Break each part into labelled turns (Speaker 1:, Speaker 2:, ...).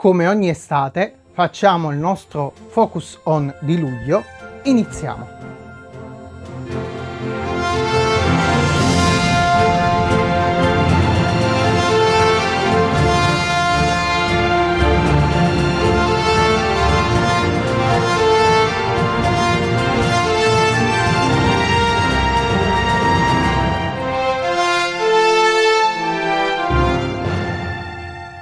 Speaker 1: come ogni estate facciamo il nostro focus on di luglio. Iniziamo!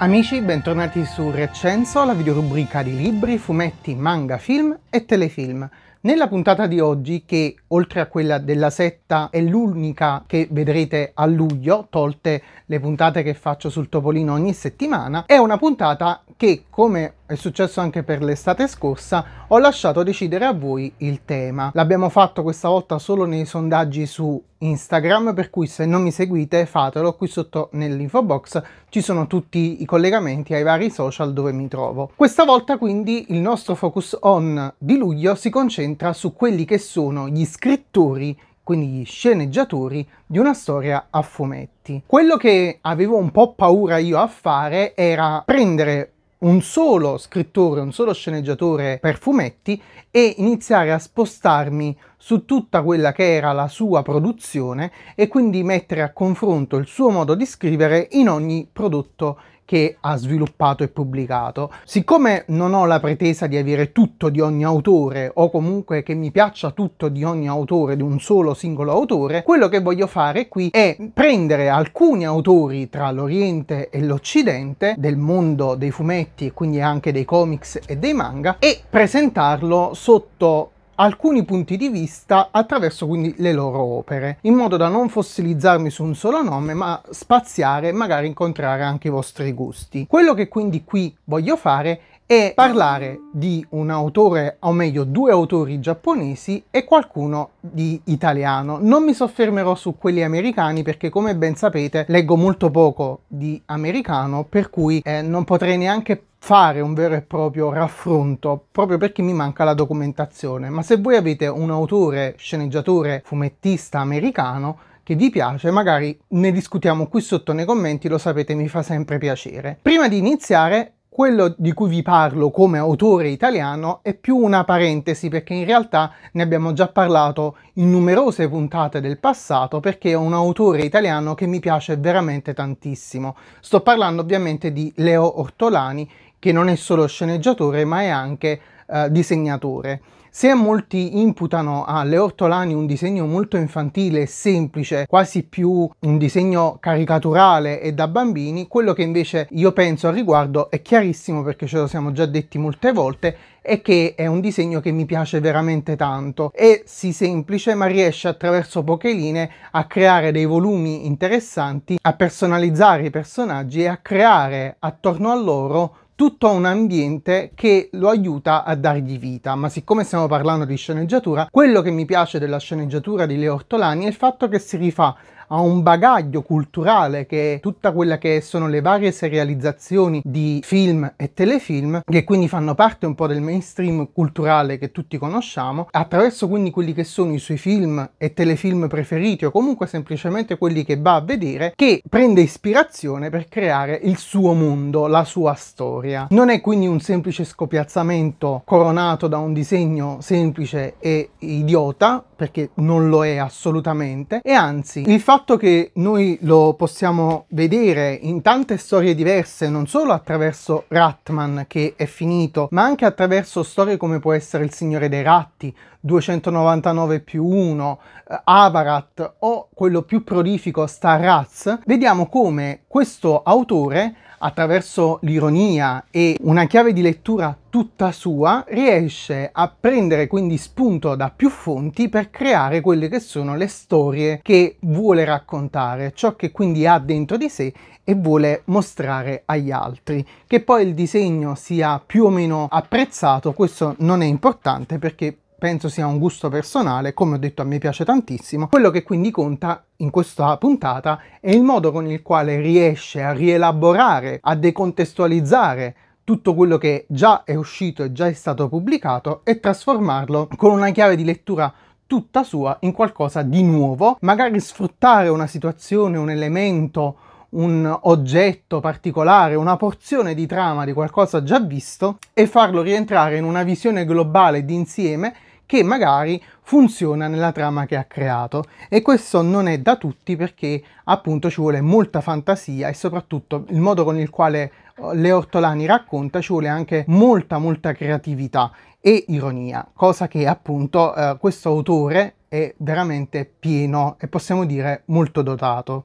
Speaker 1: Amici, bentornati su Recenso, la videorubrica di libri, fumetti, manga, film e telefilm. Nella puntata di oggi, che oltre a quella della setta è l'unica che vedrete a luglio, tolte le puntate che faccio sul Topolino ogni settimana, è una puntata che, come è successo anche per l'estate scorsa, ho lasciato decidere a voi il tema. L'abbiamo fatto questa volta solo nei sondaggi su Instagram, per cui se non mi seguite fatelo, qui sotto nell'info box ci sono tutti i collegamenti ai vari social dove mi trovo. Questa volta quindi il nostro focus on di luglio si concentra su quelli che sono gli scrittori quindi gli sceneggiatori di una storia a fumetti. Quello che avevo un po' paura io a fare era prendere un solo scrittore, un solo sceneggiatore per fumetti e iniziare a spostarmi su tutta quella che era la sua produzione e quindi mettere a confronto il suo modo di scrivere in ogni prodotto che ha sviluppato e pubblicato. Siccome non ho la pretesa di avere tutto di ogni autore o comunque che mi piaccia tutto di ogni autore, di un solo singolo autore, quello che voglio fare qui è prendere alcuni autori tra l'Oriente e l'Occidente del mondo dei fumetti e quindi anche dei comics e dei manga e presentarlo sotto alcuni punti di vista attraverso quindi le loro opere, in modo da non fossilizzarmi su un solo nome, ma spaziare e magari incontrare anche i vostri gusti. Quello che quindi qui voglio fare è parlare di un autore, o meglio due autori giapponesi e qualcuno di italiano. Non mi soffermerò su quelli americani perché come ben sapete leggo molto poco di americano, per cui eh, non potrei neanche fare un vero e proprio raffronto proprio perché mi manca la documentazione ma se voi avete un autore sceneggiatore fumettista americano che vi piace magari ne discutiamo qui sotto nei commenti lo sapete mi fa sempre piacere prima di iniziare quello di cui vi parlo come autore italiano è più una parentesi perché in realtà ne abbiamo già parlato in numerose puntate del passato perché è un autore italiano che mi piace veramente tantissimo. Sto parlando ovviamente di Leo Ortolani che non è solo sceneggiatore ma è anche eh, disegnatore. Se molti imputano a alle Ortolani un disegno molto infantile semplice, quasi più un disegno caricaturale e da bambini, quello che invece io penso al riguardo è chiarissimo perché ce lo siamo già detti molte volte è che è un disegno che mi piace veramente tanto. È sì semplice, ma riesce attraverso poche linee a creare dei volumi interessanti, a personalizzare i personaggi e a creare attorno a loro tutto un ambiente che lo aiuta a dargli vita, ma siccome stiamo parlando di sceneggiatura, quello che mi piace della sceneggiatura di Leo Ortolani è il fatto che si rifà ha un bagaglio culturale che è tutta quella che sono le varie serializzazioni di film e telefilm che quindi fanno parte un po' del mainstream culturale che tutti conosciamo attraverso quindi quelli che sono i suoi film e telefilm preferiti o comunque semplicemente quelli che va a vedere che prende ispirazione per creare il suo mondo, la sua storia. Non è quindi un semplice scopiazzamento coronato da un disegno semplice e idiota perché non lo è assolutamente e anzi il fatto che noi lo possiamo vedere in tante storie diverse non solo attraverso Ratman che è finito ma anche attraverso storie come può essere Il Signore dei Ratti 299 più 1 eh, Avarat o quello più prolifico Star Rats vediamo come questo autore attraverso l'ironia e una chiave di lettura tutta sua, riesce a prendere quindi spunto da più fonti per creare quelle che sono le storie che vuole raccontare, ciò che quindi ha dentro di sé e vuole mostrare agli altri. Che poi il disegno sia più o meno apprezzato, questo non è importante perché penso sia un gusto personale, come ho detto a me piace tantissimo. Quello che quindi conta in questa puntata è il modo con il quale riesce a rielaborare, a decontestualizzare tutto quello che già è uscito e già è stato pubblicato e trasformarlo con una chiave di lettura tutta sua in qualcosa di nuovo, magari sfruttare una situazione, un elemento, un oggetto particolare, una porzione di trama di qualcosa già visto e farlo rientrare in una visione globale d'insieme che magari funziona nella trama che ha creato e questo non è da tutti perché appunto ci vuole molta fantasia e soprattutto il modo con il quale eh, le Ortolani racconta ci vuole anche molta molta creatività e ironia, cosa che appunto eh, questo autore è veramente pieno e possiamo dire molto dotato.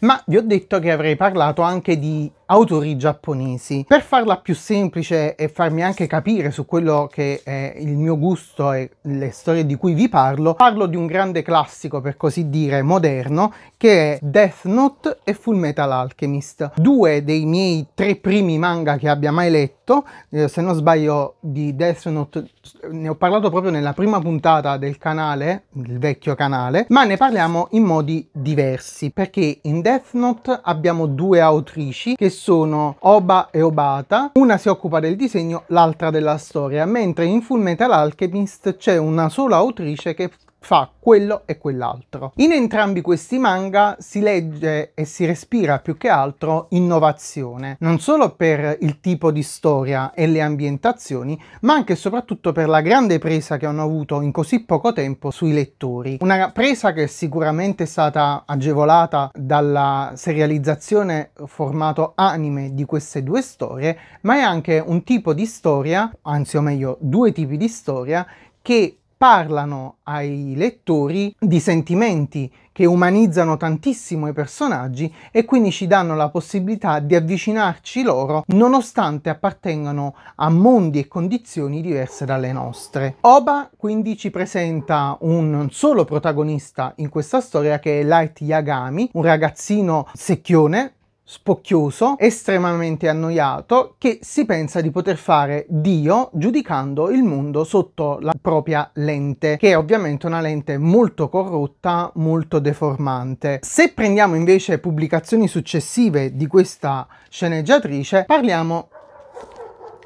Speaker 1: Ma vi ho detto che avrei parlato anche di autori giapponesi. Per farla più semplice e farmi anche capire su quello che è il mio gusto e le storie di cui vi parlo, parlo di un grande classico, per così dire, moderno, che è Death Note e Full Metal Alchemist, due dei miei tre primi manga che abbia mai letto. Eh, se non sbaglio di Death Note ne ho parlato proprio nella prima puntata del canale, il vecchio canale, ma ne parliamo in modi diversi, perché in Death Note abbiamo due autrici che sono Oba e Obata. Una si occupa del disegno, l'altra della storia, mentre in Full Metal Alchemist c'è una sola autrice che fa quello e quell'altro. In entrambi questi manga si legge e si respira più che altro innovazione, non solo per il tipo di storia e le ambientazioni, ma anche e soprattutto per la grande presa che hanno avuto in così poco tempo sui lettori. Una presa che è sicuramente stata agevolata dalla serializzazione formato anime di queste due storie, ma è anche un tipo di storia, anzi o meglio due tipi di storia, che parlano ai lettori di sentimenti che umanizzano tantissimo i personaggi e quindi ci danno la possibilità di avvicinarci loro nonostante appartengano a mondi e condizioni diverse dalle nostre. Oba quindi ci presenta un solo protagonista in questa storia che è Light Yagami, un ragazzino secchione spocchioso, estremamente annoiato, che si pensa di poter fare Dio giudicando il mondo sotto la propria lente, che è ovviamente una lente molto corrotta, molto deformante. Se prendiamo invece pubblicazioni successive di questa sceneggiatrice, parliamo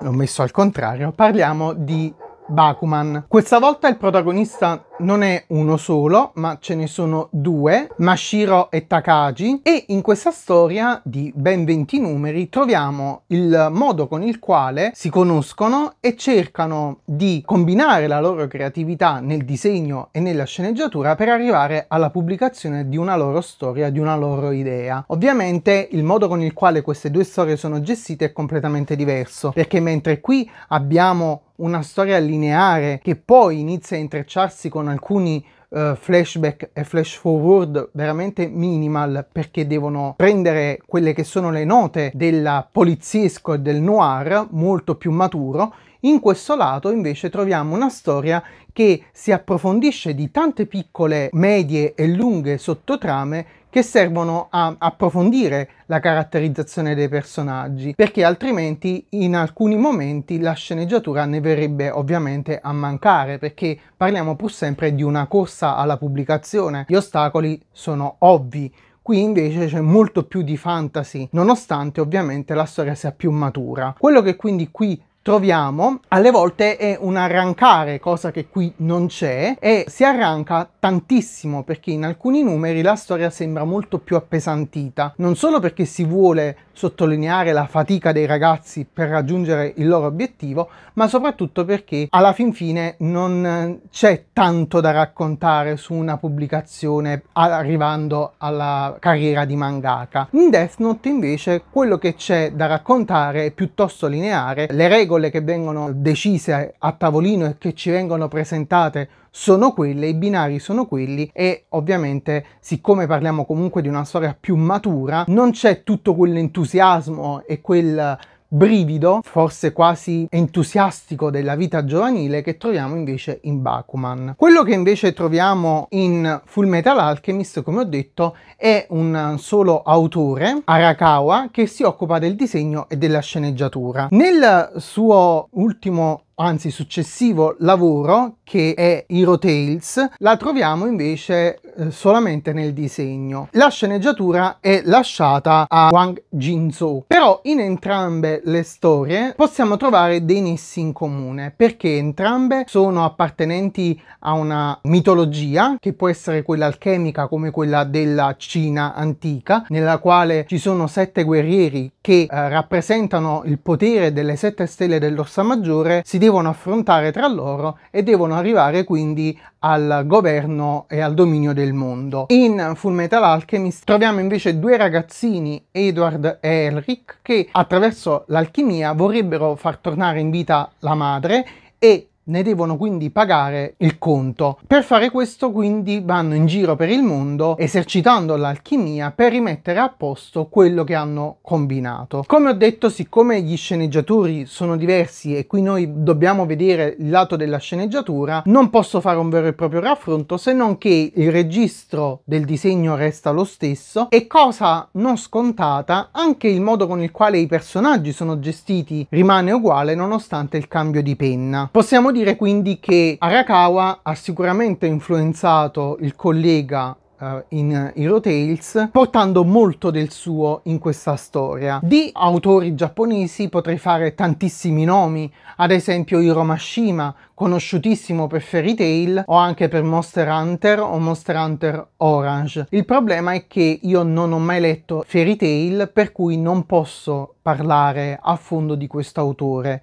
Speaker 1: l'ho messo al contrario, parliamo di Bakuman. Questa volta il protagonista non è uno solo, ma ce ne sono due, Mashiro e Takagi, e in questa storia di ben 20 numeri troviamo il modo con il quale si conoscono e cercano di combinare la loro creatività nel disegno e nella sceneggiatura per arrivare alla pubblicazione di una loro storia, di una loro idea. Ovviamente il modo con il quale queste due storie sono gestite è completamente diverso, perché mentre qui abbiamo una storia lineare che poi inizia a intrecciarsi con alcuni uh, flashback e flash forward veramente minimal perché devono prendere quelle che sono le note del poliziesco e del noir molto più maturo in questo lato invece troviamo una storia che si approfondisce di tante piccole, medie e lunghe sottotrame che servono a approfondire la caratterizzazione dei personaggi, perché altrimenti in alcuni momenti la sceneggiatura ne verrebbe ovviamente a mancare, perché parliamo pur sempre di una corsa alla pubblicazione, gli ostacoli sono ovvi. Qui invece c'è molto più di fantasy, nonostante ovviamente la storia sia più matura. Quello che quindi qui troviamo alle volte è un arrancare, cosa che qui non c'è, e si arranca tantissimo perché in alcuni numeri la storia sembra molto più appesantita, non solo perché si vuole sottolineare la fatica dei ragazzi per raggiungere il loro obiettivo, ma soprattutto perché alla fin fine non eh, c'è tanto da raccontare su una pubblicazione arrivando alla carriera di mangaka. In Death Note invece quello che c'è da raccontare è piuttosto lineare, le regole che vengono decise a tavolino e che ci vengono presentate sono quelle, i binari sono quelli e ovviamente siccome parliamo comunque di una storia più matura non c'è tutto quell'entusiasmo e quel brivido, forse quasi entusiastico della vita giovanile che troviamo invece in Bakuman. Quello che invece troviamo in Full Metal Alchemist, come ho detto, è un solo autore, Arakawa, che si occupa del disegno e della sceneggiatura. Nel suo ultimo anzi successivo lavoro che è Hero Tales, la troviamo invece eh, solamente nel disegno. La sceneggiatura è lasciata a Wang Jinzhou, però in entrambe le storie possiamo trovare dei nessi in comune, perché entrambe sono appartenenti a una mitologia, che può essere quella alchemica come quella della Cina antica, nella quale ci sono sette guerrieri che eh, rappresentano il potere delle sette stelle dell'Orsa Maggiore, si devono affrontare tra loro e devono arrivare quindi al governo e al dominio del mondo. In Full Metal Alchemist troviamo invece due ragazzini, Edward e Elric, che attraverso l'alchimia vorrebbero far tornare in vita la madre e ne devono quindi pagare il conto. Per fare questo quindi vanno in giro per il mondo esercitando l'alchimia per rimettere a posto quello che hanno combinato. Come ho detto, siccome gli sceneggiatori sono diversi e qui noi dobbiamo vedere il lato della sceneggiatura, non posso fare un vero e proprio raffronto se non che il registro del disegno resta lo stesso e cosa non scontata, anche il modo con il quale i personaggi sono gestiti rimane uguale nonostante il cambio di penna. Possiamo dire quindi che Arakawa ha sicuramente influenzato il collega eh, in Hero Tales, portando molto del suo in questa storia. Di autori giapponesi potrei fare tantissimi nomi, ad esempio Hiro Mashima, conosciutissimo per Fairy Tail o anche per Monster Hunter o Monster Hunter Orange. Il problema è che io non ho mai letto Fairy Tail, per cui non posso parlare a fondo di questo autore.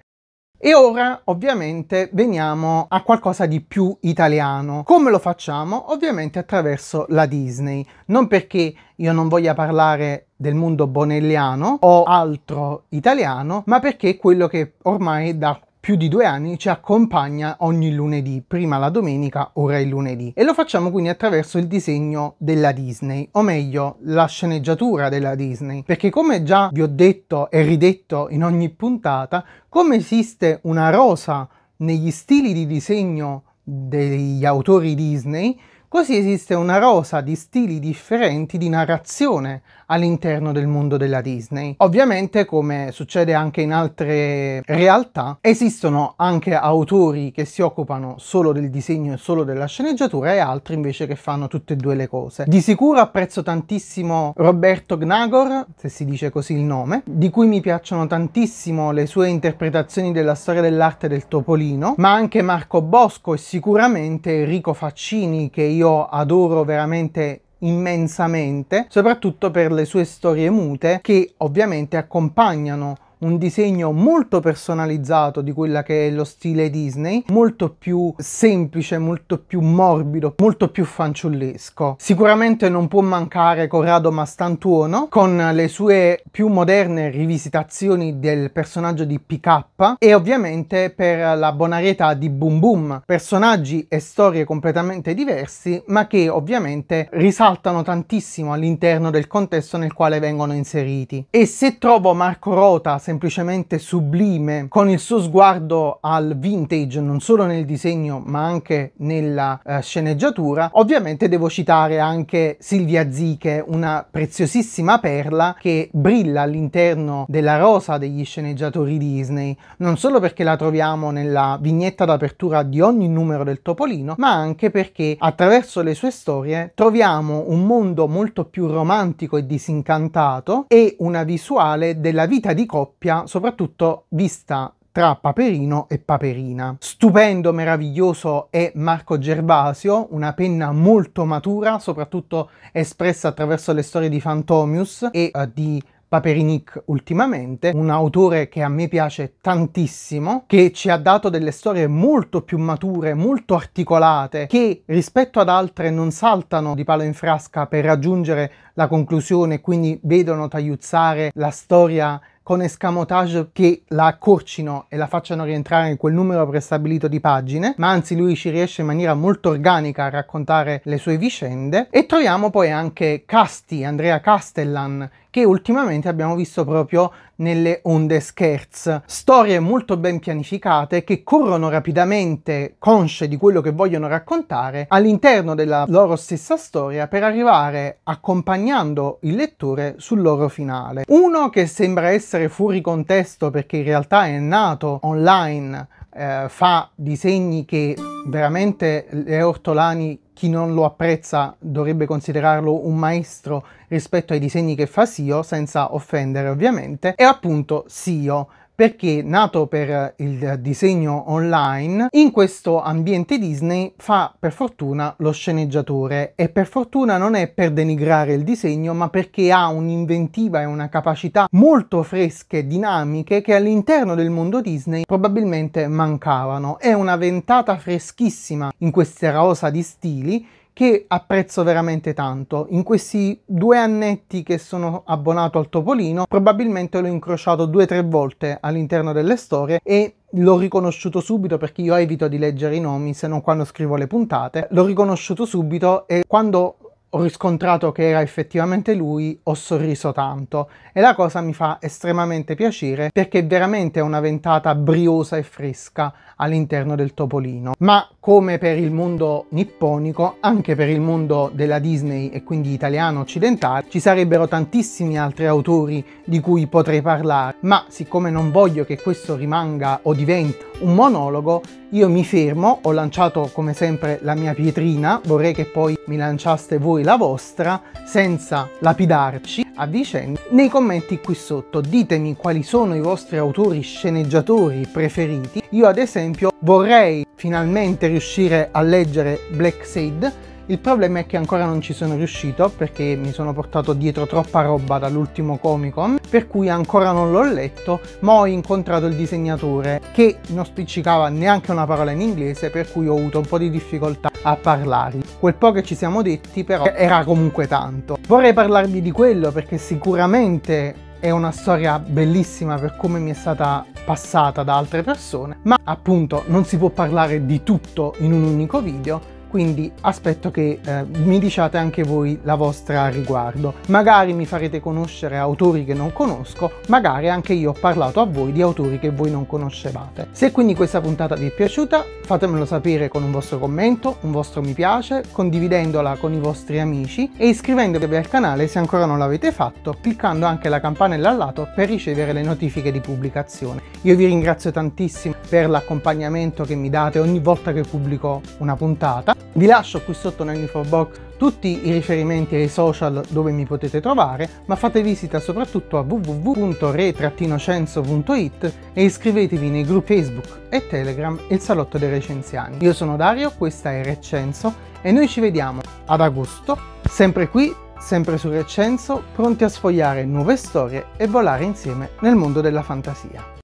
Speaker 1: E ora ovviamente veniamo a qualcosa di più italiano. Come lo facciamo? Ovviamente attraverso la Disney. Non perché io non voglia parlare del mondo bonelliano o altro italiano, ma perché è quello che ormai da più di due anni ci accompagna ogni lunedì, prima la domenica, ora il lunedì. E lo facciamo quindi attraverso il disegno della Disney, o meglio la sceneggiatura della Disney, perché come già vi ho detto e ridetto in ogni puntata, come esiste una rosa negli stili di disegno degli autori Disney, così esiste una rosa di stili differenti di narrazione all'interno del mondo della Disney. Ovviamente, come succede anche in altre realtà, esistono anche autori che si occupano solo del disegno e solo della sceneggiatura e altri invece che fanno tutte e due le cose. Di sicuro apprezzo tantissimo Roberto Gnagor, se si dice così il nome, di cui mi piacciono tantissimo le sue interpretazioni della storia dell'arte del Topolino, ma anche Marco Bosco e sicuramente Enrico Faccini che io adoro veramente immensamente, soprattutto per le sue storie mute che ovviamente accompagnano un disegno molto personalizzato di quella che è lo stile Disney, molto più semplice, molto più morbido, molto più fanciullesco. Sicuramente non può mancare Corrado Mastantuono con le sue più moderne rivisitazioni del personaggio di PK e ovviamente per la bonarietà di Boom Boom, personaggi e storie completamente diversi ma che ovviamente risaltano tantissimo all'interno del contesto nel quale vengono inseriti. E se trovo Marco Rota se semplicemente sublime con il suo sguardo al vintage non solo nel disegno ma anche nella eh, sceneggiatura. Ovviamente devo citare anche Silvia Ziche, una preziosissima perla che brilla all'interno della rosa degli sceneggiatori Disney, non solo perché la troviamo nella vignetta d'apertura di ogni numero del Topolino, ma anche perché attraverso le sue storie troviamo un mondo molto più romantico e disincantato e una visuale della vita di coppia coppia, soprattutto vista tra Paperino e Paperina. Stupendo, meraviglioso è Marco Gervasio, una penna molto matura, soprattutto espressa attraverso le storie di Fantomius e uh, di Paperinic ultimamente, un autore che a me piace tantissimo, che ci ha dato delle storie molto più mature, molto articolate, che rispetto ad altre non saltano di palo in frasca per raggiungere la conclusione, quindi vedono tagliuzzare la storia con escamotage che la accorcino e la facciano rientrare in quel numero prestabilito di pagine, ma anzi lui ci riesce in maniera molto organica a raccontare le sue vicende. E troviamo poi anche Casti, Andrea Castellan, che ultimamente abbiamo visto proprio nelle onde scherz. Storie molto ben pianificate che corrono rapidamente, consce di quello che vogliono raccontare, all'interno della loro stessa storia per arrivare accompagnando il lettore sul loro finale. Uno che sembra essere fuori contesto perché in realtà è nato online, eh, fa disegni che veramente le Ortolani chi non lo apprezza dovrebbe considerarlo un maestro rispetto ai disegni che fa Sio, senza offendere ovviamente, è appunto Sio perché nato per eh, il disegno online, in questo ambiente Disney fa per fortuna lo sceneggiatore e per fortuna non è per denigrare il disegno, ma perché ha un'inventiva e una capacità molto fresche, dinamiche che all'interno del mondo Disney probabilmente mancavano. È una ventata freschissima in questa rosa di stili che apprezzo veramente tanto. In questi due annetti che sono abbonato al Topolino, probabilmente l'ho incrociato due o tre volte all'interno delle storie e l'ho riconosciuto subito perché io evito di leggere i nomi se non quando scrivo le puntate. L'ho riconosciuto subito e quando ho riscontrato che era effettivamente lui, ho sorriso tanto e la cosa mi fa estremamente piacere perché veramente è una ventata briosa e fresca all'interno del Topolino. Ma come per il mondo nipponico, anche per il mondo della Disney e quindi italiano occidentale, ci sarebbero tantissimi altri autori di cui potrei parlare, ma siccome non voglio che questo rimanga o diventi un monologo, io mi fermo, ho lanciato come sempre la mia pietrina, vorrei che poi mi lanciaste voi la vostra, senza lapidarci a vicenda. Nei commenti qui sotto ditemi quali sono i vostri autori sceneggiatori preferiti, io ad esempio vorrei finalmente riuscire a leggere Black Sade. Il problema è che ancora non ci sono riuscito perché mi sono portato dietro troppa roba dall'ultimo Comic Con, per cui ancora non l'ho letto, ma ho incontrato il disegnatore che non spiccicava neanche una parola in inglese, per cui ho avuto un po' di difficoltà a parlare. Quel po' che ci siamo detti però era comunque tanto. Vorrei parlarvi di quello perché sicuramente è una storia bellissima per come mi è stata passata da altre persone, ma appunto non si può parlare di tutto in un unico video quindi aspetto che eh, mi diciate anche voi la vostra a riguardo. Magari mi farete conoscere autori che non conosco, magari anche io ho parlato a voi di autori che voi non conoscevate. Se quindi questa puntata vi è piaciuta, fatemelo sapere con un vostro commento, un vostro mi piace, condividendola con i vostri amici e iscrivendovi al canale se ancora non l'avete fatto, cliccando anche la campanella al lato per ricevere le notifiche di pubblicazione. Io vi ringrazio tantissimo per l'accompagnamento che mi date ogni volta che pubblico una puntata vi lascio qui sotto nell'info box tutti i riferimenti ai social dove mi potete trovare, ma fate visita soprattutto a www.re-censo.it e iscrivetevi nei gruppi Facebook e Telegram Il Salotto dei Recenziani. Io sono Dario, questa è Recenso e noi ci vediamo ad agosto, sempre qui, sempre su Recenso, pronti a sfogliare nuove storie e volare insieme nel mondo della fantasia.